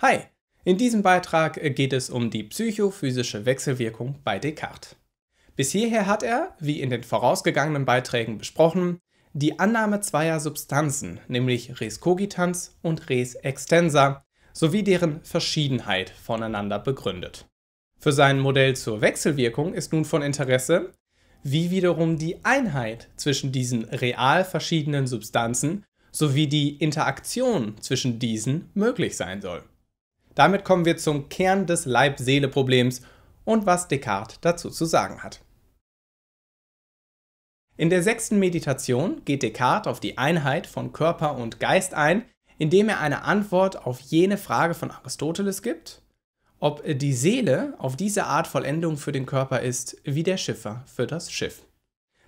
Hi, in diesem Beitrag äh, geht es um die psychophysische Wechselwirkung bei Descartes. Bis hierher hat er, wie in den vorausgegangenen Beiträgen besprochen, die Annahme zweier Substanzen, nämlich res cogitans und res extensa, sowie deren Verschiedenheit voneinander begründet. Für sein Modell zur Wechselwirkung ist nun von Interesse, wie wiederum die Einheit zwischen diesen real verschiedenen Substanzen sowie die Interaktion zwischen diesen möglich sein soll. Damit kommen wir zum Kern des Leib-Seele-Problems und was Descartes dazu zu sagen hat. In der sechsten Meditation geht Descartes auf die Einheit von Körper und Geist ein, indem er eine Antwort auf jene Frage von Aristoteles gibt, ob die Seele auf diese Art Vollendung für den Körper ist, wie der Schiffer für das Schiff.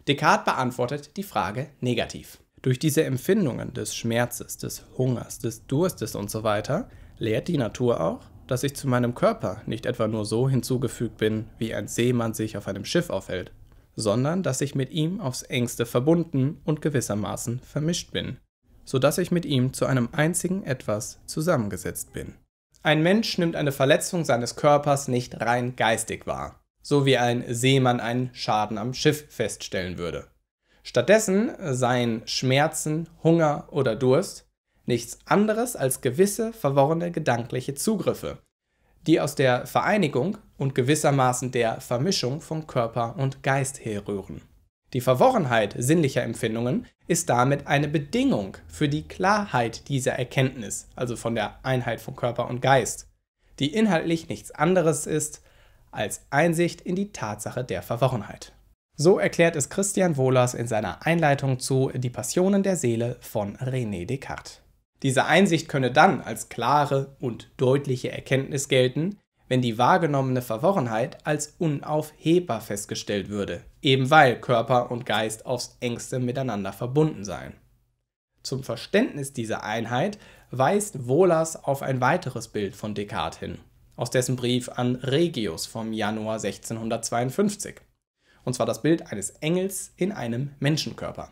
Descartes beantwortet die Frage negativ. Durch diese Empfindungen des Schmerzes, des Hungers, des Durstes usw. So lehrt die Natur auch, dass ich zu meinem Körper nicht etwa nur so hinzugefügt bin, wie ein Seemann sich auf einem Schiff aufhält, sondern dass ich mit ihm aufs engste verbunden und gewissermaßen vermischt bin, so dass ich mit ihm zu einem einzigen etwas zusammengesetzt bin. Ein Mensch nimmt eine Verletzung seines Körpers nicht rein geistig wahr, so wie ein Seemann einen Schaden am Schiff feststellen würde. Stattdessen seien Schmerzen, Hunger oder Durst nichts anderes als gewisse verworrene gedankliche Zugriffe, die aus der Vereinigung und gewissermaßen der Vermischung von Körper und Geist herrühren. Die Verworrenheit sinnlicher Empfindungen ist damit eine Bedingung für die Klarheit dieser Erkenntnis, also von der Einheit von Körper und Geist, die inhaltlich nichts anderes ist als Einsicht in die Tatsache der Verworrenheit. So erklärt es Christian Wohlers in seiner Einleitung zu Die Passionen der Seele von René Descartes. Diese Einsicht könne dann als klare und deutliche Erkenntnis gelten, wenn die wahrgenommene Verworrenheit als unaufhebbar festgestellt würde, eben weil Körper und Geist aufs engste miteinander verbunden seien. Zum Verständnis dieser Einheit weist Wohlers auf ein weiteres Bild von Descartes hin, aus dessen Brief an Regius vom Januar 1652. Und zwar das Bild eines Engels in einem Menschenkörper.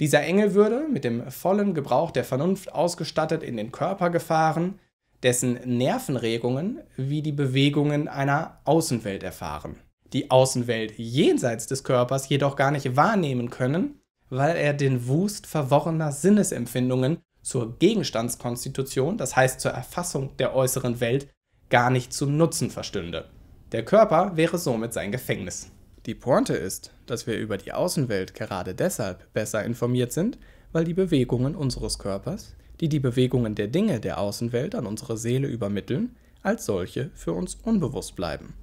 Dieser Engel würde, mit dem vollen Gebrauch der Vernunft ausgestattet, in den Körper gefahren, dessen Nervenregungen wie die Bewegungen einer Außenwelt erfahren. Die Außenwelt jenseits des Körpers jedoch gar nicht wahrnehmen können, weil er den Wust verworrener Sinnesempfindungen zur Gegenstandskonstitution, das heißt zur Erfassung der äußeren Welt, gar nicht zu Nutzen verstünde. Der Körper wäre somit sein Gefängnis. Die Pointe ist, dass wir über die Außenwelt gerade deshalb besser informiert sind, weil die Bewegungen unseres Körpers, die die Bewegungen der Dinge der Außenwelt an unsere Seele übermitteln, als solche für uns unbewusst bleiben.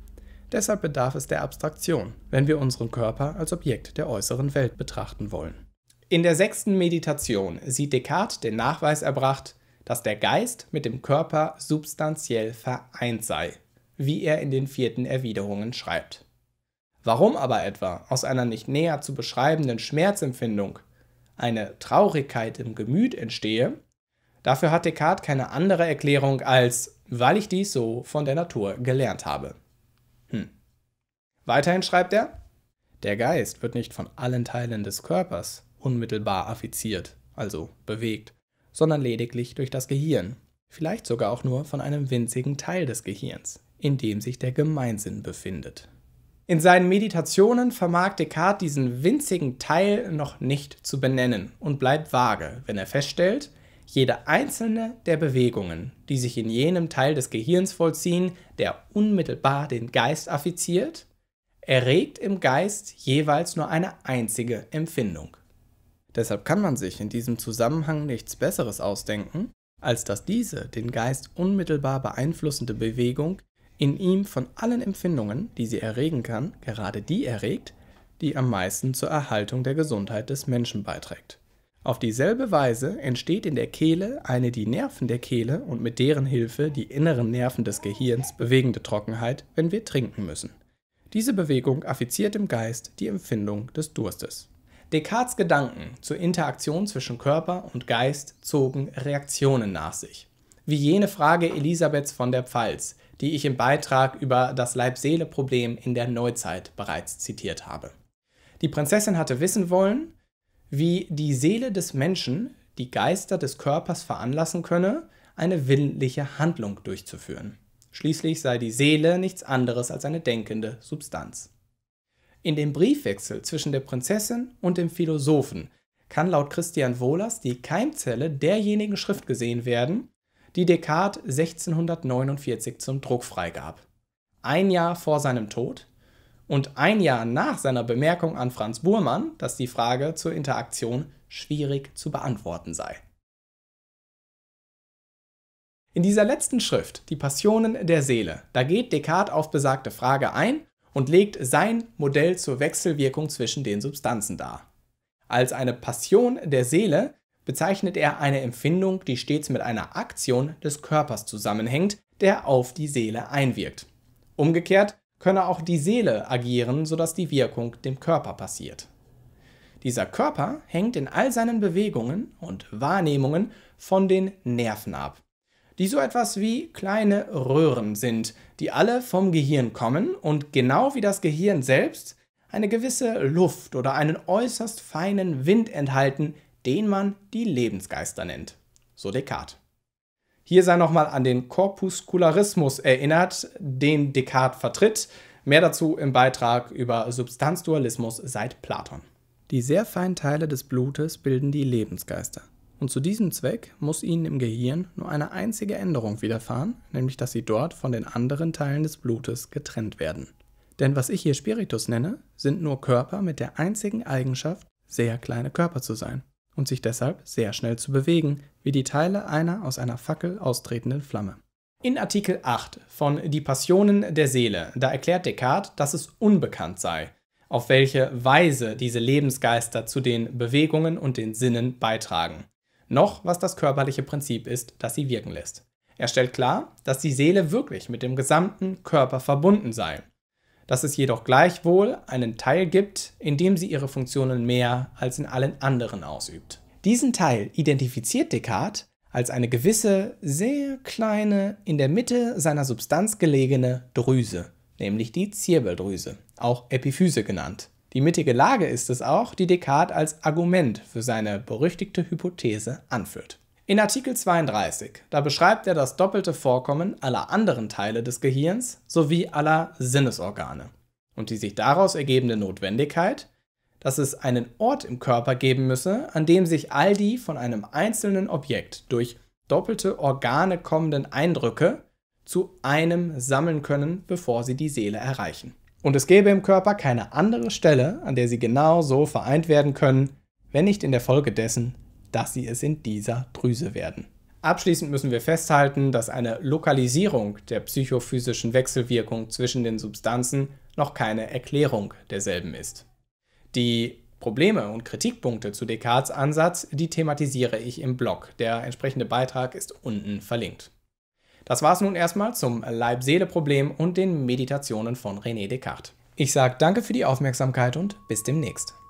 Deshalb bedarf es der Abstraktion, wenn wir unseren Körper als Objekt der äußeren Welt betrachten wollen. In der sechsten Meditation sieht Descartes den Nachweis erbracht, dass der Geist mit dem Körper substanziell vereint sei, wie er in den vierten Erwiderungen schreibt. Warum aber etwa aus einer nicht näher zu beschreibenden Schmerzempfindung eine Traurigkeit im Gemüt entstehe, dafür hat Descartes keine andere Erklärung als, weil ich dies so von der Natur gelernt habe. Hm. Weiterhin schreibt er, der Geist wird nicht von allen Teilen des Körpers unmittelbar affiziert, also bewegt, sondern lediglich durch das Gehirn, vielleicht sogar auch nur von einem winzigen Teil des Gehirns, in dem sich der Gemeinsinn befindet. In seinen Meditationen vermag Descartes diesen winzigen Teil noch nicht zu benennen und bleibt vage, wenn er feststellt, jede einzelne der Bewegungen, die sich in jenem Teil des Gehirns vollziehen, der unmittelbar den Geist affiziert, erregt im Geist jeweils nur eine einzige Empfindung. Deshalb kann man sich in diesem Zusammenhang nichts Besseres ausdenken, als dass diese den Geist unmittelbar beeinflussende Bewegung in ihm von allen Empfindungen, die sie erregen kann, gerade die erregt, die am meisten zur Erhaltung der Gesundheit des Menschen beiträgt. Auf dieselbe Weise entsteht in der Kehle eine die Nerven der Kehle und mit deren Hilfe die inneren Nerven des Gehirns bewegende Trockenheit, wenn wir trinken müssen. Diese Bewegung affiziert im Geist die Empfindung des Durstes. Descartes' Gedanken zur Interaktion zwischen Körper und Geist zogen Reaktionen nach sich wie jene Frage Elisabeths von der Pfalz, die ich im Beitrag über das Leib-Seele-Problem in der Neuzeit bereits zitiert habe. Die Prinzessin hatte wissen wollen, wie die Seele des Menschen die Geister des Körpers veranlassen könne, eine willentliche Handlung durchzuführen. Schließlich sei die Seele nichts anderes als eine denkende Substanz. In dem Briefwechsel zwischen der Prinzessin und dem Philosophen kann laut Christian Wohlers die Keimzelle derjenigen Schrift gesehen werden, die Descartes 1649 zum Druck freigab. Ein Jahr vor seinem Tod und ein Jahr nach seiner Bemerkung an Franz Burmann, dass die Frage zur Interaktion schwierig zu beantworten sei. In dieser letzten Schrift, Die Passionen der Seele, da geht Descartes auf besagte Frage ein und legt sein Modell zur Wechselwirkung zwischen den Substanzen dar. Als eine Passion der Seele bezeichnet er eine Empfindung, die stets mit einer Aktion des Körpers zusammenhängt, der auf die Seele einwirkt. Umgekehrt könne auch die Seele agieren, sodass die Wirkung dem Körper passiert. Dieser Körper hängt in all seinen Bewegungen und Wahrnehmungen von den Nerven ab, die so etwas wie kleine Röhren sind, die alle vom Gehirn kommen und genau wie das Gehirn selbst eine gewisse Luft oder einen äußerst feinen Wind enthalten, den man die Lebensgeister nennt, so Descartes. Hier sei nochmal an den Korpuskularismus erinnert, den Descartes vertritt. Mehr dazu im Beitrag über Substanzdualismus seit Platon. Die sehr feinen Teile des Blutes bilden die Lebensgeister. Und zu diesem Zweck muss ihnen im Gehirn nur eine einzige Änderung widerfahren, nämlich dass sie dort von den anderen Teilen des Blutes getrennt werden. Denn was ich hier Spiritus nenne, sind nur Körper mit der einzigen Eigenschaft, sehr kleine Körper zu sein und sich deshalb sehr schnell zu bewegen, wie die Teile einer aus einer Fackel austretenden Flamme. In Artikel 8 von Die Passionen der Seele, da erklärt Descartes, dass es unbekannt sei, auf welche Weise diese Lebensgeister zu den Bewegungen und den Sinnen beitragen, noch was das körperliche Prinzip ist, das sie wirken lässt. Er stellt klar, dass die Seele wirklich mit dem gesamten Körper verbunden sei dass es jedoch gleichwohl einen Teil gibt, in dem sie ihre Funktionen mehr als in allen anderen ausübt. Diesen Teil identifiziert Descartes als eine gewisse, sehr kleine, in der Mitte seiner Substanz gelegene Drüse, nämlich die Zirbeldrüse, auch Epiphyse genannt. Die mittige Lage ist es auch, die Descartes als Argument für seine berüchtigte Hypothese anführt. In Artikel 32, da beschreibt er das doppelte Vorkommen aller anderen Teile des Gehirns sowie aller Sinnesorgane und die sich daraus ergebende Notwendigkeit, dass es einen Ort im Körper geben müsse, an dem sich all die von einem einzelnen Objekt durch doppelte Organe kommenden Eindrücke zu einem sammeln können, bevor sie die Seele erreichen. Und es gäbe im Körper keine andere Stelle, an der sie genau so vereint werden können, wenn nicht in der Folge dessen dass sie es in dieser Drüse werden. Abschließend müssen wir festhalten, dass eine Lokalisierung der psychophysischen Wechselwirkung zwischen den Substanzen noch keine Erklärung derselben ist. Die Probleme und Kritikpunkte zu Descartes Ansatz, die thematisiere ich im Blog. Der entsprechende Beitrag ist unten verlinkt. Das war es nun erstmal zum Leib-Seele-Problem und den Meditationen von René Descartes. Ich sage danke für die Aufmerksamkeit und bis demnächst.